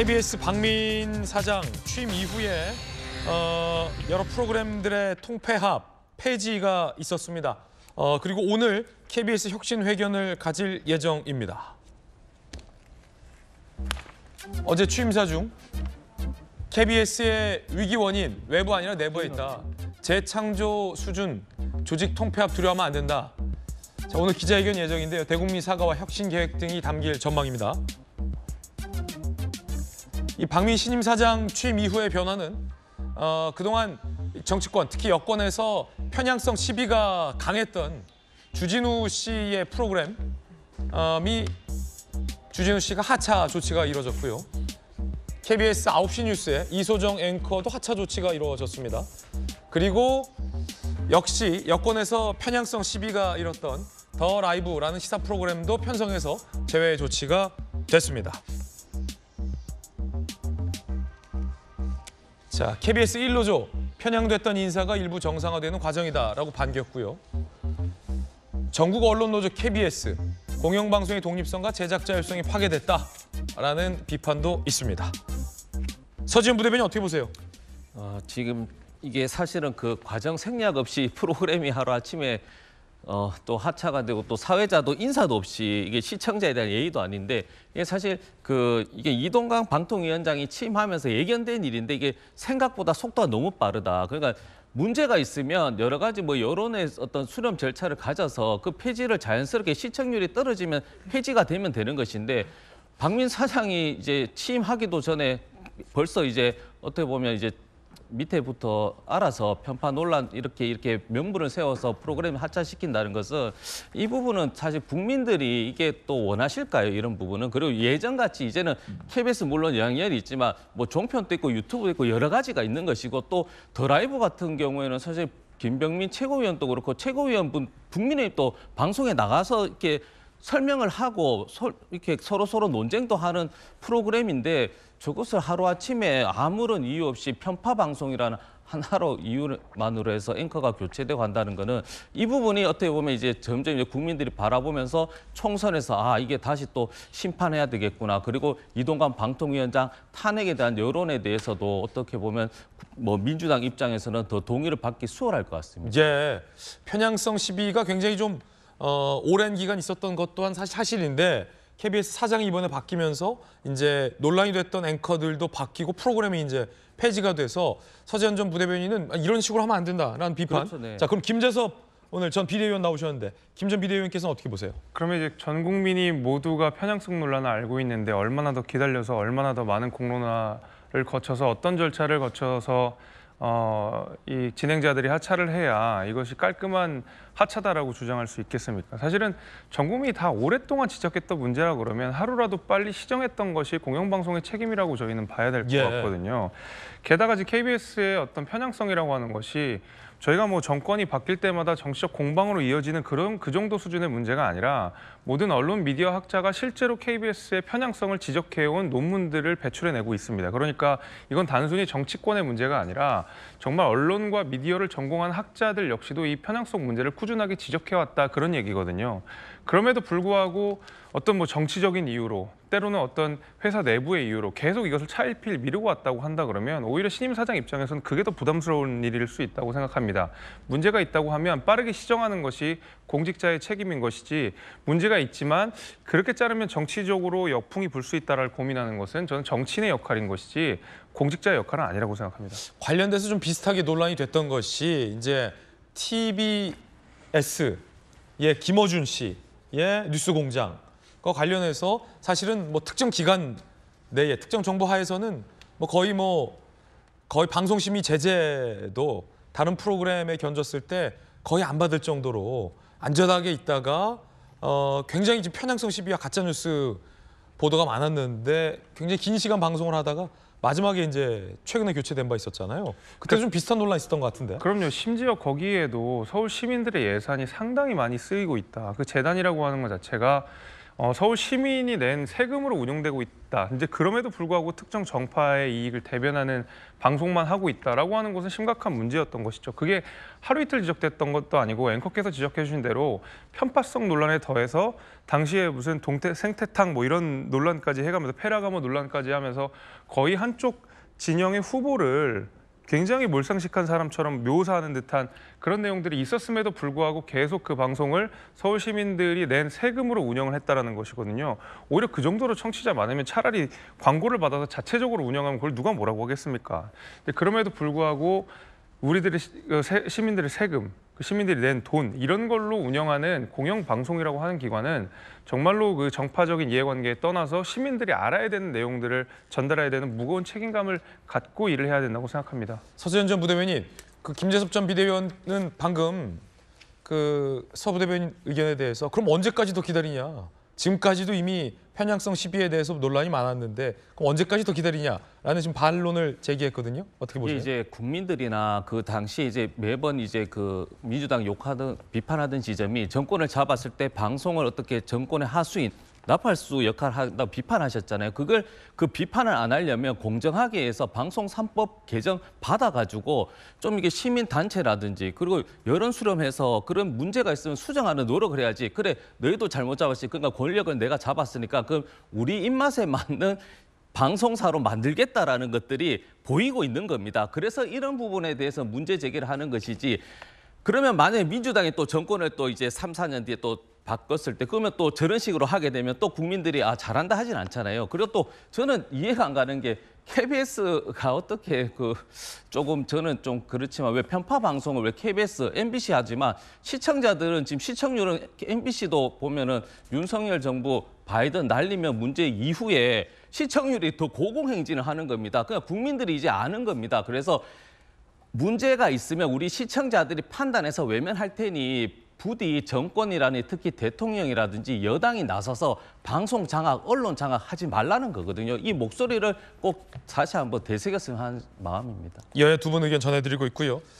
KBS 박민 사장 취임 이후에 어, 여러 프로그램들의 통폐합, 폐지가 있었습니다. 어, 그리고 오늘 KBS 혁신 회견을 가질 예정입니다. 어제 취임사 중 KBS의 위기 원인 외부 아니라 내부에 있다. 재창조 수준, 조직 통폐합 두려워하면 안 된다. 자, 오늘 기자회견 예정인데요. 대국민 사과와 혁신 계획 등이 담길 전망입니다. 이 박민 신임 사장 취임 이후의 변화는 어, 그동안 정치권, 특히 여권에서 편향성 시비가 강했던 주진우 씨의 프로그램이 어, 주진우 씨가 하차 조치가 이뤄졌고요. KBS 9시 뉴스에 이소정 앵커도 하차 조치가 이루어졌습니다. 그리고 역시 여권에서 편향성 시비가 일었던 더 라이브라는 시사 프로그램도 편성해서 제외 조치가 됐습니다. 자, KBS 1로조 편향됐던 인사가 일부 정상화되는 과정이다라고 반겼고요. 전국 언론노조 KBS 공영방송의 독립성과 제작자 열성이 파괴됐다라는 비판도 있습니다. 서지은 부대변인 어떻게 보세요? 어, 지금 이게 사실은 그 과정 생략 없이 프로그램이 하루아침에 어, 또 하차가 되고 또 사회자도 인사도 없이 이게 시청자에 대한 예의도 아닌데 이게 사실 그 이게 이동강 방통위원장이 취임하면서 예견된 일인데 이게 생각보다 속도가 너무 빠르다. 그러니까 문제가 있으면 여러 가지 뭐 여론의 어떤 수렴 절차를 가져서 그 폐지를 자연스럽게 시청률이 떨어지면 폐지가 되면 되는 것인데 박민 사장이 이제 취임하기도 전에 벌써 이제 어떻게 보면 이제 밑에부터 알아서 편파 논란 이렇게 이렇게 명분을 세워서 프로그램을 하차시킨다는 것은 이 부분은 사실 국민들이 이게 또 원하실까요? 이런 부분은 그리고 예전같이 이제는 KBS 물론 양연이 있지만 뭐 종편도 있고 유튜브도 있고 여러 가지가 있는 것이고 또 드라이브 같은 경우에는 사실 김병민 최고위원도 그렇고 최고위원분 국민의힘 또 방송에 나가서 이렇게 설명을 하고 서, 이렇게 서로 서로 논쟁도 하는 프로그램인데 저것을 하루 아침에 아무런 이유 없이 편파 방송이라는 하나로 이유만으로 해서 앵커가 교체되고 한다는 거는 이 부분이 어떻게 보면 이제 점점 이제 국민들이 바라보면서 총선에서 아 이게 다시 또 심판해야 되겠구나 그리고 이동관 방통위원장 탄핵에 대한 여론에 대해서도 어떻게 보면 뭐 민주당 입장에서는 더 동의를 받기 수월할 것 같습니다. 이제 편향성 시비가 굉장히 좀 어, 오랜 기간 있었던 것 또한 사실인데 KBS 사장이 이번에 바뀌면서 이제 논란이 됐던 앵커들도 바뀌고 프로그램이 이제 폐지가 돼서 서재현 전 부대변인은 아, 이런 식으로 하면 안 된다라는 비판. 그렇죠, 네. 자 그럼 김재섭 오늘 전 비대위원 나오셨는데 김 전 비대위원께서는 어떻게 보세요? 그러면 이제 전 국민이 모두가 편향성 논란을 알고 있는데 얼마나 더 기다려서 얼마나 더 많은 공론화를 거쳐서 어떤 절차를 거쳐서 어, 이 진행자들이 하차를 해야 이것이 깔끔한 하차다라고 주장할 수 있겠습니까? 사실은 전 국민이 다 오랫동안 지적했던 문제라 그러면 하루라도 빨리 시정했던 것이 공영방송의 책임이라고 저희는 봐야 될것 예. 같거든요. 게다가 지금 KBS의 어떤 편향성이라고 하는 것이 저희가 뭐 정권이 바뀔 때마다 정치적 공방으로 이어지는 그런 그 정도 수준의 문제가 아니라 모든 언론 미디어 학자가 실제로 KBS의 편향성을 지적해온 논문들을 배출해내고 있습니다. 그러니까 이건 단순히 정치권의 문제가 아니라 정말 언론과 미디어를 전공한 학자들 역시도 이 편향성 문제를 꾸준하게 지적해왔다 그런 얘기거든요. 그럼에도 불구하고 어떤 뭐 정치적인 이유로 때로는 어떤 회사 내부의 이유로 계속 이것을 차일피일 미루고 왔다고 한다 그러면 오히려 신임 사장 입장에서는 그게 더 부담스러운 일일 수 있다고 생각합니다. 문제가 있다고 하면 빠르게 시정하는 것이 공직자의 책임인 것이지 문제가 있지만 그렇게 자르면 정치적으로 역풍이 불 수 있다를 고민하는 것은 저는 정치인의 역할인 것이지 공직자의 역할은 아니라고 생각합니다. 관련돼서 좀 비슷하게 논란이 됐던 것이 이제 TBS 예 김어준 씨의 뉴스공장 거 관련해서 사실은 뭐 특정 기간 내에 특정 정부 하에서는 뭐 거의 뭐 거의 방송심의 제재도 다른 프로그램에 견졌을 때 거의 안 받을 정도로 안전하게 있다가 어 굉장히 지금 편향성 시비와 가짜 뉴스 보도가 많았는데 굉장히 긴 시간 방송을 하다가 마지막에 이제 최근에 교체된 바 있었잖아요. 그때 그, 좀 비슷한 논란 있었던 것 같은데. 그럼요. 심지어 거기에도 서울 시민들의 예산이 상당히 많이 쓰이고 있다. 그 재단이라고 하는 것 자체가 어, 서울 시민이 낸 세금으로 운영되고 있다. 이제 그럼에도 불구하고 특정 정파의 이익을 대변하는 방송만 하고 있다라고 하는 것은 심각한 문제였던 것이죠. 그게 하루 이틀 지적됐던 것도 아니고 앵커께서 지적해 주신 대로 편파성 논란에 더해서 당시에 무슨 동태 생태탕 뭐 이런 논란까지 해가면서 페라가모 논란까지 하면서 거의 한쪽 진영의 후보를 굉장히 몰상식한 사람처럼 묘사하는 듯한 그런 내용들이 있었음에도 불구하고 계속 그 방송을 서울 시민들이 낸 세금으로 운영을 했다라는 것이거든요. 오히려 그 정도로 청취자 많으면 차라리 광고를 받아서 자체적으로 운영하면 그걸 누가 뭐라고 하겠습니까? 그럼에도 불구하고 우리들의 어, 시민들의 세금 그 시민들이 낸 돈 이런 걸로 운영하는 공영방송이라고 하는 기관은 정말로 그 정파적인 이해관계에 떠나서 시민들이 알아야 되는 내용들을 전달해야 되는 무거운 책임감을 갖고 일을 해야 된다고 생각합니다. 서재현 전 부대변인, 그 김재섭 전 비대위원은 방금 그 서부대변인 의견에 대해서 그럼 언제까지 더 기다리냐 지금까지도 이미 편향성 시비에 대해서 논란이 많았는데 그럼 언제까지 더 기다리냐라는 지금 반론을 제기했거든요. 어떻게 보세요? 이제 국민들이나 그 당시 이제 매번 이제 그 민주당 욕하던 비판하던 지점이 정권을 잡았을 때 방송을 어떻게 정권의 하수인 나팔수 역할을 한다고 비판하셨잖아요. 그걸 그 비판을 안 하려면 공정하게 해서 방송 삼법 개정 받아가지고 좀 이게 시민단체라든지 그리고 여론 수렴해서 그런 문제가 있으면 수정하는 노력을 해야지. 그래, 너희도 잘못 잡았지. 그러니까 권력을 내가 잡았으니까 그럼 우리 입맛에 맞는 방송사로 만들겠다라는 것들이 보이고 있는 겁니다. 그래서 이런 부분에 대해서 문제 제기를 하는 것이지 그러면 만약에 민주당이 또 정권을 또 이제 3, 4년 뒤에 또 바꿨을 때 그러면 또 저런 식으로 하게 되면 또 국민들이 아 잘한다 하진 않잖아요. 그리고 또 저는 이해가 안 가는 게 KBS가 어떻게 그 조금 저는 좀 그렇지만 왜 편파 방송을 왜 KBS, MBC 하지만 시청자들은 지금 시청률은 MBC도 보면은 윤석열 정부 바이든 날리면 문제 이후에 시청률이 더 고공행진을 하는 겁니다. 그냥 그러니까 국민들이 이제 아는 겁니다. 그래서 문제가 있으면 우리 시청자들이 판단해서 외면할 테니 부디 정권이라니 특히 대통령이라든지 여당이 나서서 방송 장악, 언론 장악 하지 말라는 거거든요. 이 목소리를 꼭 다시 한번 되새겼으면 하는 마음입니다. 여야 예, 두분 의견 전해드리고 있고요.